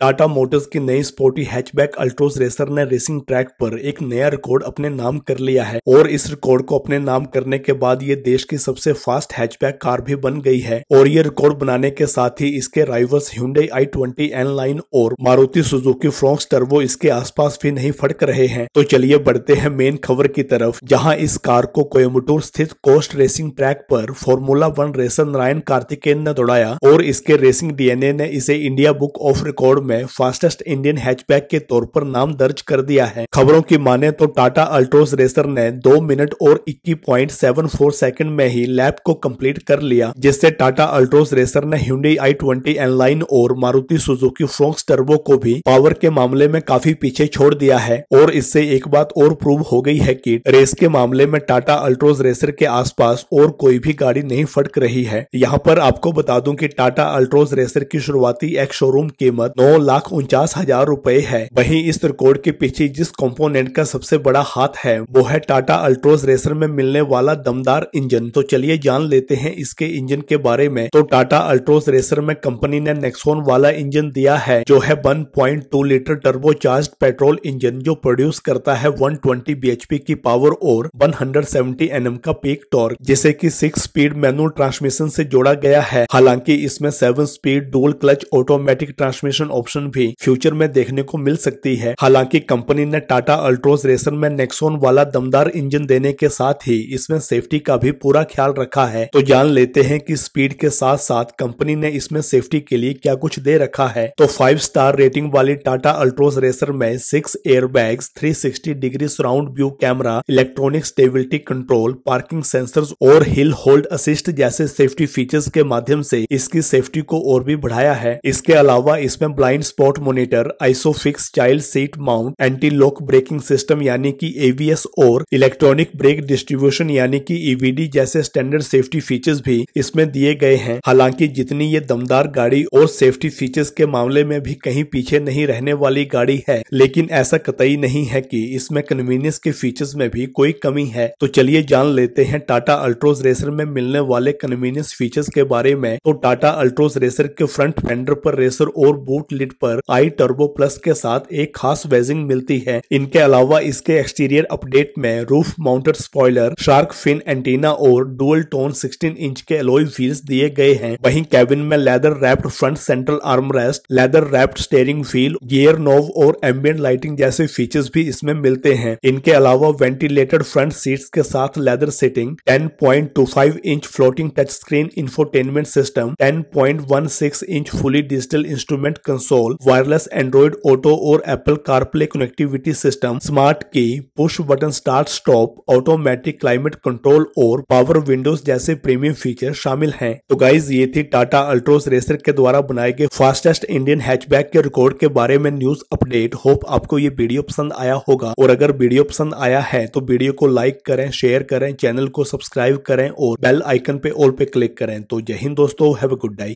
Tata motors की नई sporty hatchback Altroz racer ने रेसिंग ट्रैक पर एक नया रिकॉर्ड अपने नाम कर लिया है और इस रिकॉर्ड को अपने नाम करने के बाद ये देश की सबसे फास्ट हैचबैक कार भी बन गई है और ये रिकॉर्ड बनाने के साथ ही इसके rivals Hyundai i twenty N line और मारुति सुजुकी फ्रॉक्स टर्वो इसके आस भी नहीं फटक रहे हैं तो चलिए बढ़ते हैं मेन खबर की तरफ जहाँ इस कार को कोयमटूर स्थित कोस्ट रेसिंग ट्रैक पर formula one racer Narain Karthikeyan ने दौड़ाया और इसके रेसिंग डीएनए ने इसे इंडिया बुक ऑफ रिकॉर्ड में फास्टेस्ट इंडियन हैचबैक के तौर पर नाम दर्ज कर दिया है खबरों की माने तो टाटा अल्ट्रोस रेसर ने दो मिनट और इक्कीस प्वाइंट सेवन फोर सेकेंड में ही लैप को कम्प्लीट कर लिया जिससे टाटा अल्ट्रोस रेसर ने हिंडी आई ट्वेंटी एनलाइन और मारुति सुजुकी फ्रोक्स टर्बो को भी पावर के मामले में काफी पीछे छोड़ दिया है और इससे एक बात और प्रूव हो गई है की रेस के मामले में टाटा अल्ट्रोज रेसर के आसपास और कोई भी गाड़ी नहीं फटक रही है यहाँ पर आपको बता दूं कि टाटा अल्ट्रोज रेसर की शुरुआती एक शोरूम कीमत नौ लाख उनचास हजार रूपए है वहीं इस रिकॉर्ड के पीछे जिस कंपोनेंट का सबसे बड़ा हाथ है वो है टाटा अल्ट्रोज रेसर में मिलने वाला दमदार इंजन तो चलिए जान लेते हैं इसके इंजन के बारे में तो टाटा अल्ट्रोज रेसर में कंपनी ने नेक्सोन वाला इंजन दिया है जो है 1.2 लीटर टर्बोचार्ज पेट्रोल इंजन जो प्रोड्यूस करता है 120 ट्वेंटी की पावर और 170 हंड्रेड का पीक टॉर्क जिसे कि सिक्स स्पीड मैनुअल ट्रांसमिशन से जोड़ा गया है हालांकि इसमें seven speed dual clutch automatic transmission option option भी फ्यूचर में देखने को मिल सकती है हालांकि कंपनी ने टाटा अल्ट्रोज रेसर में नेक्सोन वाला दमदार इंजन देने के साथ ही इसमें सेफ्टी का भी पूरा ख्याल रखा है तो जान लेते हैं कि स्पीड के साथ साथ कंपनी ने इसमें सेफ्टी के लिए क्या कुछ दे रखा है तो फाइव स्टार रेटिंग वाली टाटा अल्ट्रोज रेसर में six air bag three degree surround view camera electronic stability control parking sensor और हिल होल्ड असिस्ट जैसे सेफ्टी फीचर्स के माध्यम से इसकी सेफ्टी को और भी बढ़ाया है इसके अलावा इसमें blind blind spot monitor isofix child seat mount anti lock braking system यानी कि एवीएस और इलेक्ट्रॉनिक ब्रेक डिस्ट्रीब्यूशन यानी कि ईवीडी e जैसे स्टैंडर्ड सेफ्टी फीचर्स भी इसमें दिए गए हैं हालांकि जितनी ये दमदार गाड़ी और सेफ्टी फीचर्स के मामले में भी कहीं पीछे नहीं रहने वाली गाड़ी है लेकिन ऐसा कतई नहीं है की इसमें कन्वीनियंस के फीचर्स में भी कोई कमी है तो चलिए जान लेते हैं टाटा अल्ट्रोज रेसर में मिलने वाले कन्वीनियंस फीचर्स के बारे में तो टाटा अल्ट्रोज रेसर के फ्रंट फेंडर पर रेसर और बूट लिट सीट पर आई टर्बो प्लस के साथ एक खास वेजिंग मिलती है इनके अलावा इसके एक्सटीरियर अपडेट में roof mounted spoiler shark fin antenna और डुअल टोन 16 इंच के अलोई व्हील्स दिए गए हैं वहीं कैबिन में leather wrapped front central arm rest leather wrapped steering wheel gear knob और एम्बियंट लाइटिंग जैसे फीचर्स भी इसमें मिलते हैं इनके अलावा वेंटिलेटेड फ्रंट सीट के साथ leather seating ten inch floating touch screen infotainment system ten inch fully digital instrument console console wireless Android auto और Apple CarPlay connectivity system smart key push button start stop automatic climate control और power windows जैसे premium feature शामिल हैं तो guys ये थी Tata Altroz racer के द्वारा बनाए गए फास्टेस्ट इंडियन हैचबैक के रिकॉर्ड के बारे में न्यूज अपडेट होप आपको ये वीडियो पसंद आया होगा और अगर वीडियो पसंद आया है तो वीडियो को लाइक करें शेयर करें चैनल को सब्सक्राइब करें और बेल आइकन पे ऑल पे क्लिक करें तो जय हिंद दोस्तों हैव अ गुड डे